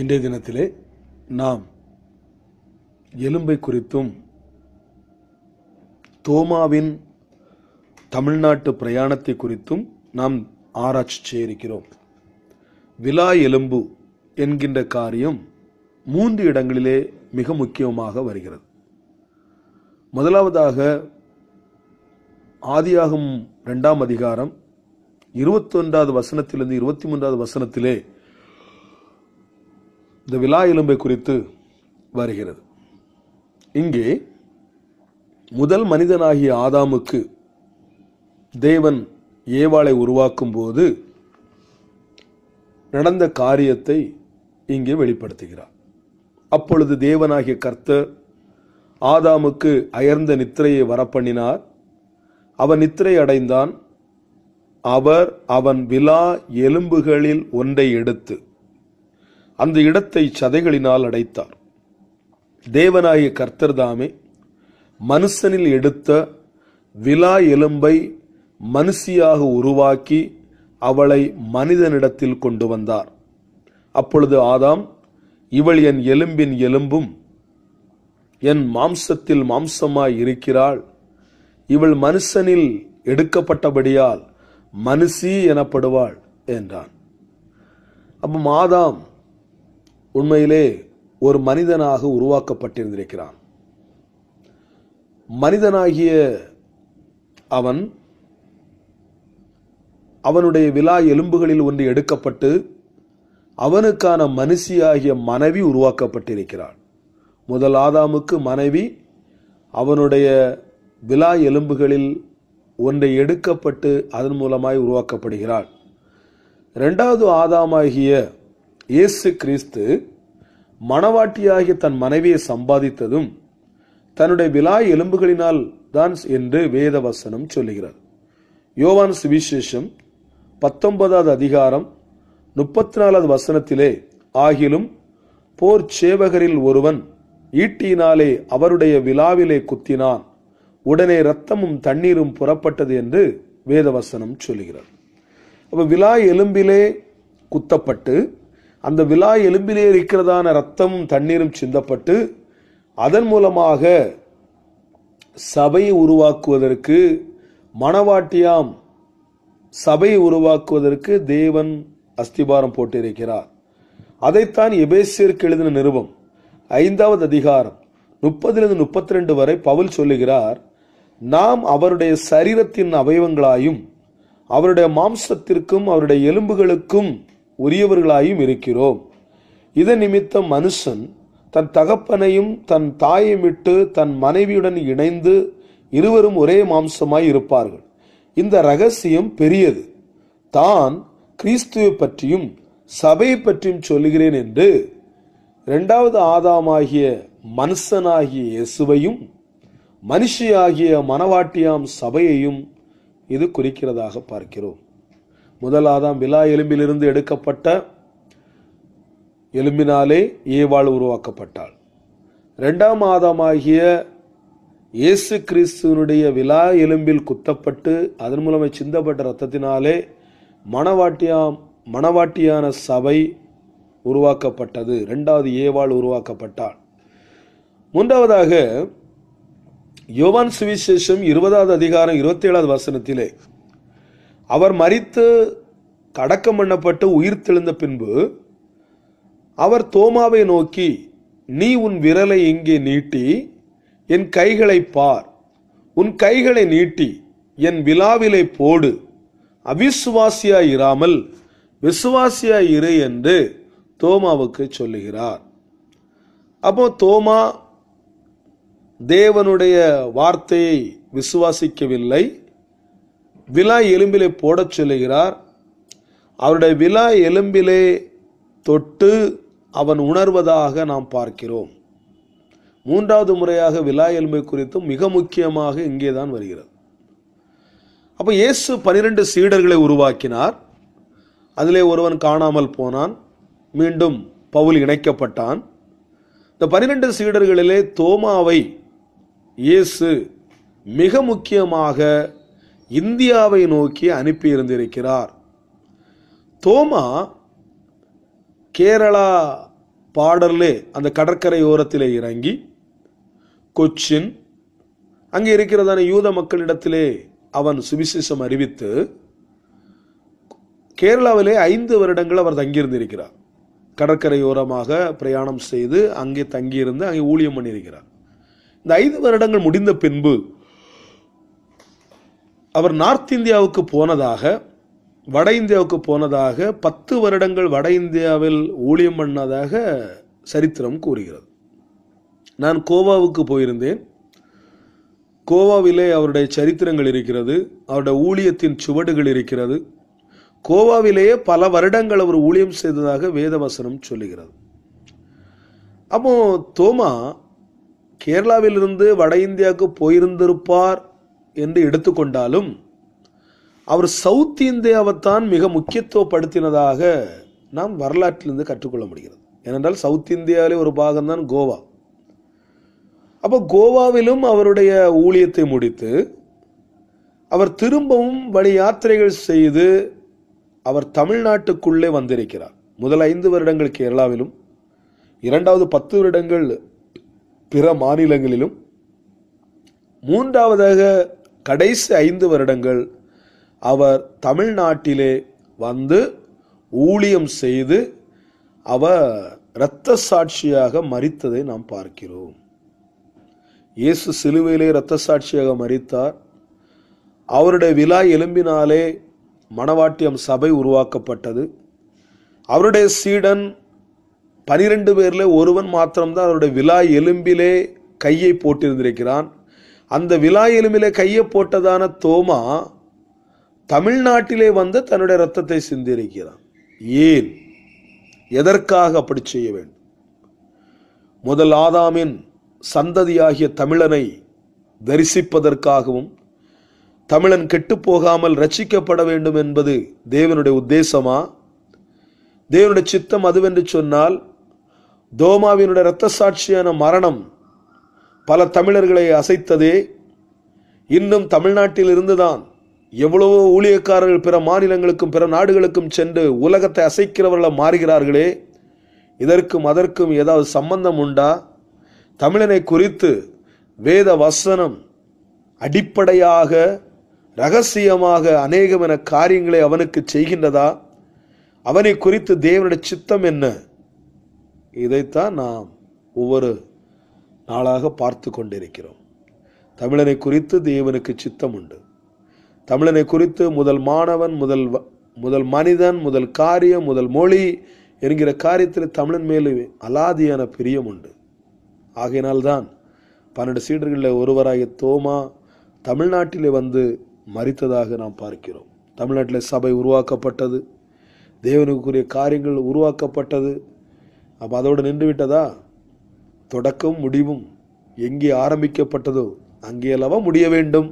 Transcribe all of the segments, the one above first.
இன்றைய தினத்திலே நாம் எலும்பை குறித்தும் தோமாவின் தமிழ்நாட்டு பிரயாணத்தை குறித்தும் நாம் ஆராய்ச்சி செய்திருக்கிறோம் விழா எலும்பு என்கின்ற காரியம் மூன்று இடங்களிலே மிக முக்கியமாக வருகிறது முதலாவதாக ஆதியாகும் ரெண்டாம் அதிகாரம் இருபத்தொன்றாவது வசனத்திலிருந்து இருபத்தி மூன்றாவது வசனத்திலே இந்த விழா எலும்பை குறித்து வருகிறது இங்கே முதல் மனிதனாகிய ஆதாமுக்கு தேவன் ஏவாளை உருவாக்கும் போது நடந்த காரியத்தை இங்கே வெளிப்படுத்துகிறார் அப்பொழுது தேவனாகிய கர்த்தர் ஆதாமுக்கு அயர்ந்த நித்திரையை வரப்பண்ணினார் அவன் நித்திரை அடைந்தான் அவர் அவன் விழா எலும்புகளில் ஒன்றை எடுத்து அந்த இடத்தை சதைகளினால் அடைத்தார் தேவனாகிய கர்த்தர் தாமே மனுஷனில் எடுத்த விலா எலும்பை மனுஷியாக உருவாக்கி அவளை மனிதனிடத்தில் கொண்டு வந்தார் அப்பொழுது ஆதாம் இவள் என் எலும்பின் எலும்பும் என் மாம்சத்தில் மாம்சமாய் இருக்கிறாள் இவள் மனுஷனில் எடுக்கப்பட்டபடியால் மனுஷி எனப்படுவாள் என்றான் அப்போ மாதாம் உண்மையிலே ஒரு மனிதனாக உருவாக்கப்பட்டிருந்திருக்கிறான் மனிதனாகிய அவன் அவனுடைய விழா எலும்புகளில் ஒன்று எடுக்கப்பட்டு அவனுக்கான மனுஷியாகிய மனைவி உருவாக்கப்பட்டிருக்கிறாள் முதல் ஆதாமுக்கு மனைவி அவனுடைய விழா எலும்புகளில் ஒன்றை எடுக்கப்பட்டு அதன் மூலமாய் உருவாக்கப்படுகிறாள் ரெண்டாவது ஆதாமாகிய இயேசு கிறிஸ்து மணவாட்டியாகிய தன் மனைவியை சம்பாதித்ததும் தன்னுடைய விலா எலும்புகளினால் தான் என்று வேத வசனம் சொல்லுகிறார் யோவான் சுவிசேஷம் பத்தொன்பதாவது அதிகாரம் முப்பத்தி நாலாவது வசனத்திலே ஆகிலும் போர் சேவகரில் ஒருவன் ஈட்டியினாலே அவருடைய விழாவிலே குத்தினான் உடனே ரத்தமும் தண்ணீரும் புறப்பட்டது என்று வேதவசனம் சொல்லுகிறார் அப்போ விழா எலும்பிலே குத்தப்பட்டு அந்த விழா எலும்பிலே இருக்கிறதான ரத்தம் தண்ணீரும் சிந்தப்பட்டு அதன் மூலமாக சபையை உருவாக்குவதற்கு மணவாட்டியாம் சபையை உருவாக்குவதற்கு தேவன் அஸ்திபாரம் போட்டிருக்கிறார் அதைத்தான் எபேசியருக்கு எழுதின நிருபம் ஐந்தாவது அதிகாரம் முப்பதிலிருந்து முப்பத்தி ரெண்டு வரை பவுல் சொல்லுகிறார் நாம் அவருடைய சரீரத்தின் அவயவங்களாயும் அவருடைய மாம்சத்திற்கும் அவருடைய எலும்புகளுக்கும் உரியவர்களாயும் இருக்கிறோம் இதன் நிமித்தம் மனுஷன் தன் தகப்பனையும் தன் தாயையும் விட்டு தன் மனைவியுடன் இணைந்து இருவரும் ஒரே மாம்சமாய் இருப்பார்கள் இந்த ரகசியம் பெரியது தான் கிறிஸ்துவை பற்றியும் சபையை பற்றியும் சொல்லுகிறேன் என்று இரண்டாவது ஆதாமாகிய மனுஷனாகிய இயேசுவையும் மனுஷியாகிய மனவாட்டியாம் சபையையும் இது குறிக்கிறதாக பார்க்கிறோம் முதலாதாம் விலா எலும்பிலிருந்து எடுக்கப்பட்ட எலும்பினாலே ஏவாள் உருவாக்கப்பட்டாள் ரெண்டாம் ஆதமாகிய இயேசு கிறிஸ்துவனுடைய விலா எலும்பில் குத்தப்பட்டு அதன் மூலமே சிந்தப்பட்ட ரத்தத்தினாலே மணவாட்டியா மணவாட்டியான சபை உருவாக்கப்பட்டது ரெண்டாவது ஏவாள் உருவாக்கப்பட்டாள் மூன்றாவதாக யோவான் சுவிசேஷம் இருபதாவது அதிகாரம் இருபத்தி ஏழாவது வசனத்திலே அவர் மறித்து கடக்கம் பண்ணப்பட்டு உயிர் தெழுந்த பின்பு அவர் தோமாவை நோக்கி நீ உன் விரலை இங்கே நீட்டி என் கைகளை பார் உன் கைகளை நீட்டி என் விழாவிலை போடு அவிசுவாசியாய் இராமல் விசுவாசியாய் இரு என்று தோமாவுக்கு சொல்லுகிறார் அப்போ தோமா தேவனுடைய வார்த்தையை விசுவாசிக்கவில்லை விழா எலும்பிலே போடச் சொல்லுகிறார் அவருடைய விழா எலும்பிலே தொட்டு அவன் உணர்வதாக நாம் பார்க்கிறோம் மூன்றாவது முறையாக விழா எலும்பை குறித்தும் மிக முக்கியமாக இங்கே தான் வருகிறது அப்போ இயேசு பனிரெண்டு சீடர்களை உருவாக்கினார் அதிலே ஒருவன் காணாமல் போனான் மீண்டும் பவுல் இணைக்கப்பட்டான் இந்த பனிரெண்டு சீடர்களிலே தோமாவை இயேசு மிக முக்கியமாக இந்தியாவை நோக்கி அனுப்பியிருந்திருக்கிறார் தோமா கேரளா பாடர்லே அந்த கடற்கரையோரத்தில் இறங்கி கொச்சின் அங்கே இருக்கிறதான யூத மக்களிடத்திலே அவன் சுவிசேஷம் அறிவித்து கேரளாவிலே ஐந்து வருடங்கள் அவர் தங்கியிருந்திருக்கிறார் கடற்கரையோரமாக பிரயாணம் செய்து அங்கே தங்கியிருந்து அங்கே ஊழியம் பண்ணியிருக்கிறார் இந்த ஐந்து வருடங்கள் முடிந்த பின்பு அவர் நார்த் இந்தியாவுக்கு போனதாக வட இந்தியாவுக்கு போனதாக பத்து வருடங்கள் வட இந்தியாவில் ஊழியம் பண்ணதாக சரித்திரம் கூறுகிறது நான் கோவாவுக்கு போயிருந்தேன் கோவாவிலே அவருடைய சரித்திரங்கள் இருக்கிறது அவருடைய ஊழியத்தின் சுவடுகள் இருக்கிறது கோவாவிலேயே பல வருடங்கள் அவர் ஊழியம் செய்ததாக வேதவசனம் சொல்லுகிறது அப்போ தோமா கேரளாவிலிருந்து வட இந்தியாவுக்கு போயிருந்திருப்பார் என்று எடுத்துக்கொண்டாலும் அவர் சவுத் இந்தியாவைத்தான் மிக முக்கியத்துவப்படுத்தினதாக நாம் வரலாற்றிலிருந்து கற்றுக்கொள்ள முடிகிறது ஏனென்றால் சவுத் இந்தியாவிலே ஒரு பாகம்தான் கோவா அப்போ கோவாவிலும் அவருடைய ஊழியத்தை முடித்து அவர் திரும்பவும் வழி யாத்திரைகள் செய்து அவர் தமிழ்நாட்டுக்குள்ளே வந்திருக்கிறார் முதல் ஐந்து வருடங்கள் கேரளாவிலும் இரண்டாவது பத்து வருடங்கள் பிற மாநிலங்களிலும் மூன்றாவதாக கடைசி ஐந்து வருடங்கள் அவர் தமிழ்நாட்டிலே வந்து ஊழியம் செய்து அவர் இரத்த சாட்சியாக மறித்ததை நாம் பார்க்கிறோம் இயேசு சிலுவையிலே இரத்த சாட்சியாக மறித்தார் அவருடைய விழா எலும்பினாலே மணவாட்டியம் சபை உருவாக்கப்பட்டது அவருடைய சீடன் பனிரெண்டு பேரில் ஒருவன் மாத்திரம்தான் அவருடைய விழா எலும்பிலே கையை போட்டிருந்திருக்கிறான் அந்த விழா எலும்பிலே கையை போட்டதான தோமா தமிழ்நாட்டிலே வந்து தன்னுடைய ரத்தத்தை சிந்திருக்கிறான் ஏன் எதற்காக அப்படி செய்ய வேண்டும் முதல் ஆதாமின் சந்ததியாகிய தமிழனை தரிசிப்பதற்காகவும் தமிழன் கெட்டுப்போகாமல் ரச்சிக்கப்பட வேண்டும் என்பது தேவனுடைய உத்தேசமா தேவனுடைய சித்தம் அதுவென்று சொன்னால் தோமாவினுடைய இரத்த சாட்சியான மரணம் பல தமிழர்களை அசைத்ததே இன்னும் தமிழ்நாட்டில் இருந்துதான் எவ்வளவோ ஊழியக்காரர்கள் பிற மாநிலங்களுக்கும் பிற நாடுகளுக்கும் சென்று உலகத்தை அசைக்கிறவர்களை மாறுகிறார்களே இதற்கும் அதற்கும் ஏதாவது சம்பந்தம் உண்டா தமிழனை குறித்து வேத வசனம் அடிப்படையாக ரகசியமாக அநேகமென காரியங்களை அவனுக்கு செய்கின்றதா அவனை குறித்து தேவனுடைய சித்தம் என்ன இதைத்தான் நாம் ஒவ்வொரு நாளாக பார்த்து கொண்டிருக்கிறோம் தமிழனை குறித்து தேவனுக்கு சித்தம் உண்டு தமிழனை குறித்து முதல் மாணவன் முதல் முதல் மனிதன் முதல் காரியம் முதல் மொழி என்கிற காரியத்தில் தமிழன் மேலே அலாதியான பிரியம் உண்டு ஆகையினால்தான் பன்னெண்டு சீடர்களில் ஒருவராகிய தோமா தமிழ்நாட்டிலே வந்து மறித்ததாக நாம் பார்க்கிறோம் தமிழ்நாட்டில் சபை உருவாக்கப்பட்டது தேவனுக்குரிய காரியங்கள் உருவாக்கப்பட்டது அப்போ அதோடு நின்று விட்டதா தொடக்கம் முடிவும் எங்கே ஆரம்பிக்கப்பட்டதோ அங்கேயல்லவா முடிய வேண்டும்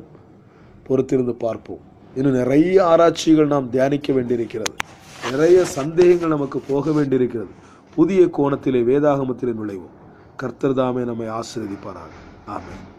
பொறுத்திருந்து பார்ப்போம் இன்னும் நிறைய ஆராய்ச்சிகள் நாம் தியானிக்க வேண்டியிருக்கிறது நிறைய சந்தேகங்கள் நமக்கு போக வேண்டியிருக்கிறது புதிய கோணத்திலே வேதாகமத்திலே நுழைவோம் கர்த்தர்தாமே நம்மை ஆசிரியப்பார்கள் ஆமாம்